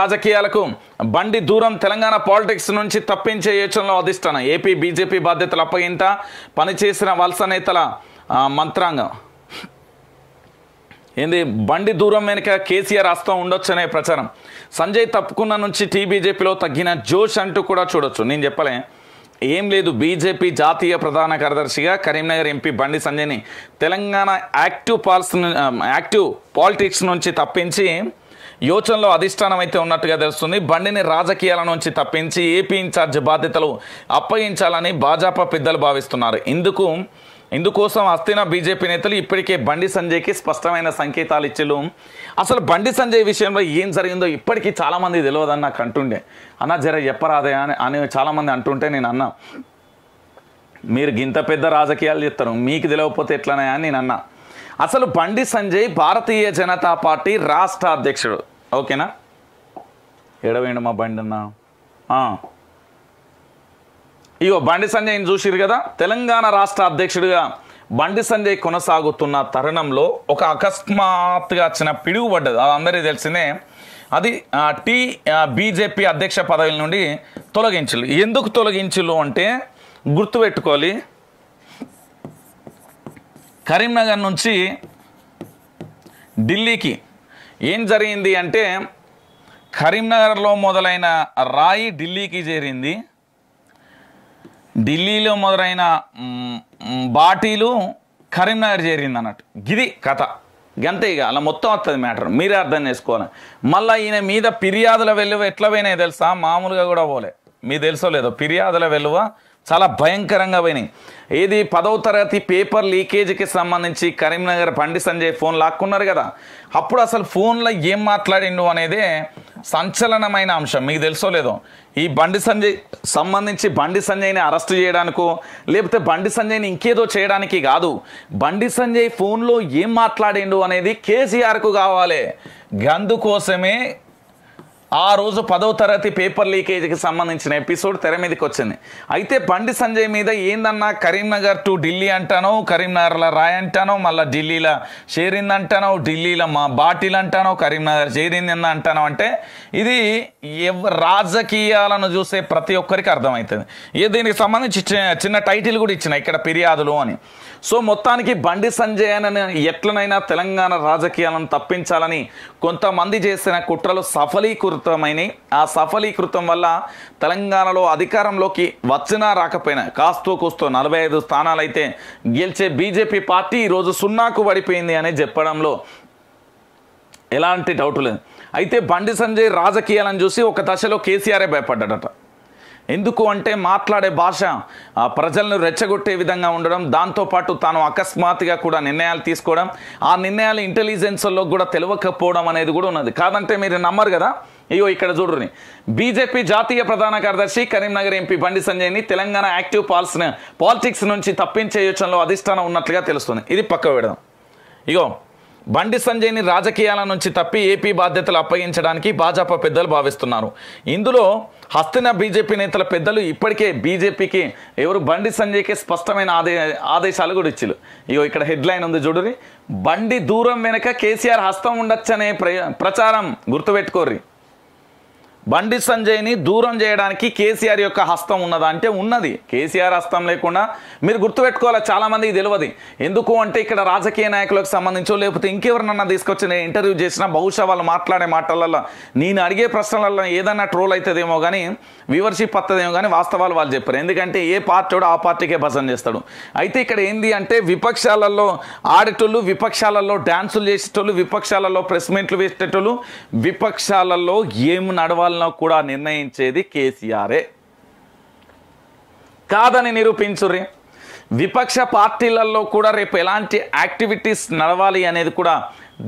రాజకీయాలకు బండి దూరం తెలంగాణ పాలిటిక్స్ నుంచి తప్పించే యోచనలో అధిష్టానం ఏపీ బీజేపీ బాధ్యతలు అప్పగింత పనిచేసిన వలస నేతల మంత్రాంగం ఏంది బండి దూరం వెనుక కేసీఆర్ అస్తం ఉండొచ్చు అనే ప్రచారం సంజయ్ తప్పుకున్న నుంచి టీబీజేపీలో తగ్గిన జోష్ అంటూ కూడా చూడొచ్చు నేను చెప్పలే ఏం లేదు బీజేపీ జాతీయ ప్రధాన కార్యదర్శిగా కరీంనగర్ ఎంపీ బండి సంజయ్ని తెలంగాణ యాక్టివ్ పాల్స్ యాక్టివ్ పాలిటిక్స్ నుంచి తప్పించి యోచనలో అధిష్టానం అయితే ఉన్నట్టుగా తెలుస్తుంది బండిని రాజకీయాల నుంచి తప్పించి ఏపీ ఇన్ఛార్జ్ బాధ్యతలు అప్పగించాలని భాజపా పెద్దలు భావిస్తున్నారు ఇందుకు ఇందుకోసం అస్థిన బీజేపీ నేతలు ఇప్పటికే బండి సంజయ్కి స్పష్టమైన సంకేతాలు ఇచ్చిళ్ళు అసలు బండి సంజయ్ విషయంలో ఏం జరిగిందో ఇప్పటికీ చాలామంది తెలియదని నాకు అంటుండే అన్న జర చెప్పరాదే అని అని చాలామంది అంటుంటే నేను అన్నా మీరు గింత పెద్ద రాజకీయాలు చెప్తారు మీకు తెలియకపోతే ఎట్లనే అని నేను అన్నా అసలు బండి సంజయ్ భారతీయ జనతా పార్టీ రాష్ట్ర అధ్యక్షుడు ఓకేనా ఎడవేయండి మా బండి అన్న ఇగో బండి సంజయ్ చూసిరు కదా తెలంగాణ రాష్ట్ర అధ్యక్షుడిగా బండి సంజయ్ కొనసాగుతున్న తరుణంలో ఒక అకస్మాత్తుగా చిన్న పిడుగు పడ్డది అది అందరికీ తెలిసిందే అది టీ బీజేపీ అధ్యక్ష పదవుల నుండి తొలగించులు ఎందుకు తొలగించలు అంటే గుర్తుపెట్టుకోవాలి కరీంనగర్ నుంచి ఢిల్లీకి ఏం జరిగింది అంటే కరీంనగర్లో మొదలైన రాయి ఢిల్లీకి చేరింది ఢిల్లీలో మొదలైన బాటీలు కరీంనగర్ చేరింది అన్నట్టు గిది కథ గంతే ఇక అలా మొత్తం వస్తుంది మ్యాటర్ మీరే అర్థం చేసుకోవాలి మళ్ళీ ఈయన మీద ఫిర్యాదుల వెలువ ఎట్లా పోయినాయి తెలుసా మామూలుగా కూడా పోలే మీ తెలుసో లేదో ఫిర్యాదుల వెలువ చాలా భయంకరంగా పోయినాయి ఏది పదవ తరగతి పేపర్ లీకేజీకి సంబంధించి కరీంనగర్ బండి సంజయ్ ఫోన్ లాక్కున్నారు కదా అప్పుడు అసలు ఫోన్లో ఏం మాట్లాడిండు అనేదే సంచలనమైన అంశం మీకు తెలుసో లేదో ఈ బండి సంజయ్ సంబంధించి బండి సంజయ్ని అరెస్ట్ చేయడానికో లేకపోతే బండి సంజయ్ని ఇంకేదో చేయడానికి కాదు బండి సంజయ్ ఫోన్లో ఏం మాట్లాడిండు అనేది కేసీఆర్కు కావాలి గందు కోసమే ఆ రోజు పదవ తరగతి పేపర్ లీకేజీకి సంబంధించిన ఎపిసోడ్ తెర మీదకి వచ్చింది అయితే బండి సంజయ్ మీద ఏందన్నా కరీంనగర్ టు ఢిల్లీ అంటాను కరీంనగర్లో రాయ్ అంటాను మళ్ళీ ఢిల్లీలో చేరింది అంటాను ఢిల్లీలో మా బాటిల్ అంటాను కరీంనగర్ చేరింది అంటాను అంటే ఇది రాజకీయాలను చూసే ప్రతి ఒక్కరికి అర్థమవుతుంది ఏ దీనికి సంబంధించి చిన్న టైటిల్ కూడా ఇచ్చిన ఇక్కడ ఫిర్యాదులు అని సో మొత్తానికి బండి సంజయ్ అని ఎట్లనైనా తెలంగాణ రాజకీయాలను తప్పించాలని కొంతమంది చేసిన కుట్రలు సఫలీకృత సఫలీకృతమైనవి ఆ సఫలీకృతం వల్ల తెలంగాణలో అధికారంలోకి వచ్చినా రాకపోయినా కాస్తో కూస్తో నలభై ఐదు స్థానాలైతే గెలిచే బీజేపీ పార్టీ ఈరోజు సున్నాకు పడిపోయింది అని చెప్పడంలో ఎలాంటి డౌట్ లేదు అయితే బండి సంజయ్ రాజకీయాలను చూసి ఒక దశలో కేసీఆరే భయపడ్డాడట ఎందుకు అంటే మాట్లాడే భాష ప్రజలను రెచ్చగొట్టే విధంగా ఉండడం దాంతోపాటు తాను అకస్మాత్తుగా కూడా నిర్ణయాలు తీసుకోవడం ఆ నిర్ణయాలు ఇంటెలిజెన్స్లో కూడా తెలియకపోవడం అనేది కూడా ఉన్నది కాదంటే మీరు నమ్మరు కదా ఇగో ఇక్కడ చూడరుని బీజేపీ జాతీయ ప్రధాన కార్యదర్శి కరీంనగర్ ఎంపీ బండి సంజయ్ని తెలంగాణ యాక్టివ్ పాల్స్ని పాలిటిక్స్ నుంచి తప్పించే యోచనలో అధిష్టానం ఉన్నట్లుగా తెలుస్తుంది ఇది పక్క పెడదాం ఇగో బండి సంజయ్ని రాజకీయాల నుంచి తప్పి ఏపీ బాధ్యతలు అప్పగించడానికి భాజపా పెద్దలు భావిస్తున్నారు ఇందులో హస్తిన బీజేపీ నేతల పెద్దలు ఇప్పటికే బీజేపీకి ఎవరు బండి సంజయ్కి స్పష్టమైన ఆదే ఆదేశాలు కూడా ఇచ్చారు ఇగో ఇక్కడ హెడ్లైన్ ఉంది చూడరి బండి దూరం వెనక కేసీఆర్ హస్తం ఉండొచ్చనే ప్రచారం గుర్తుపెట్టుకోర్రి బండి సంజయ్ని దూరం చేయడానికి కేసీఆర్ యొక్క హస్తం ఉన్నదా అంటే ఉన్నది కేసీఆర్ హస్తం లేకుండా మీరు గుర్తుపెట్టుకోవాలి చాలామందికి తెలియదు ఎందుకు అంటే ఇక్కడ రాజకీయ నాయకులకు సంబంధించో లేకపోతే ఇంకెవరినన్నా తీసుకొచ్చి నేను ఇంటర్వ్యూ చేసినా బహుశా వాళ్ళు మాట్లాడే మాటలలో నేను అడిగే ప్రశ్నలలో ఏదన్నా ట్రోల్ అవుతుందేమో కానీ వివర్షి పత్తదేమో కానీ వాస్తవాలు వాళ్ళు చెప్పారు ఎందుకంటే ఏ పార్టీడో ఆ పార్టీకే భజన చేస్తాడు అయితే ఇక్కడ ఏంది అంటే విపక్షాలలో ఆడేటోళ్ళు విపక్షాలలో డ్యాన్సులు చేసేటోళ్ళు విపక్షాలలో ప్రెస్ మీట్లు వేసేటోళ్ళు విపక్షాలలో ఏం నడవాలి పరిపాలన కూడా నిర్ణయించేది కేసీఆరే కాదని నిరూపించుర్రి విపక్ష పార్టీలలో కూడా రేపు ఎలాంటి యాక్టివిటీస్ నడవాలి అనేది కూడా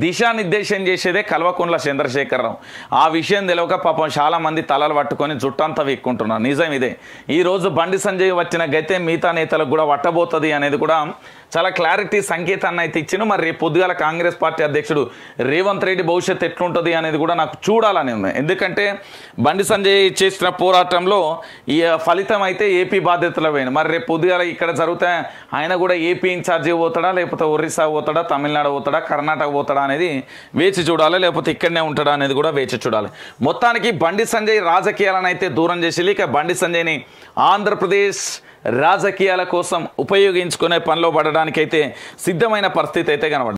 దిశానిర్దేశం చేసేదే కల్వకుండ్ల చంద్రశేఖరరావు ఆ విషయం తెలియక పాపం చాలామంది తలలు పట్టుకొని జుట్టంతా వీక్కుంటున్నారు నిజం ఇదే ఈరోజు బండి సంజయ్ వచ్చిన గతే మిగతా నేతలకు కూడా వట్టబోతుంది అనేది కూడా చాలా క్లారిటీ సంకేతాన్ని అయితే ఇచ్చిన మరి రేపు పొద్దుగాల కాంగ్రెస్ పార్టీ అధ్యక్షుడు రేవంత్ రెడ్డి భవిష్యత్ ఎట్లుంటుంది అనేది కూడా నాకు చూడాలని ఉంది ఎందుకంటే బండి సంజయ్ చేసిన పోరాటంలో ఈ ఫలితం అయితే ఏపీ బాధ్యతలో పోయింది మరి రేపు పొద్దుగాల ఇక్కడ జరుగుతాయి ఆయన కూడా ఏపీ ఇన్ఛార్జి పోతాడా లేకపోతే ఒరిస్సా పోతాడా తమిళనాడు పోతాడా కర్ణాటక పోతాడా ఉంటాడా అనేది వేచి చూడాలి లేకపోతే ఇక్కడనే ఉంటాడా అనేది కూడా వేచి చూడాలి మొత్తానికి బండి సంజయ్ రాజకీయాలను అయితే దూరం చేసి ఇక బండి సంజయ్ని ఆంధ్రప్రదేశ్ రాజకీయాల కోసం ఉపయోగించుకునే పనిలో పడడానికైతే సిద్ధమైన పరిస్థితి అయితే కనబడుతుంది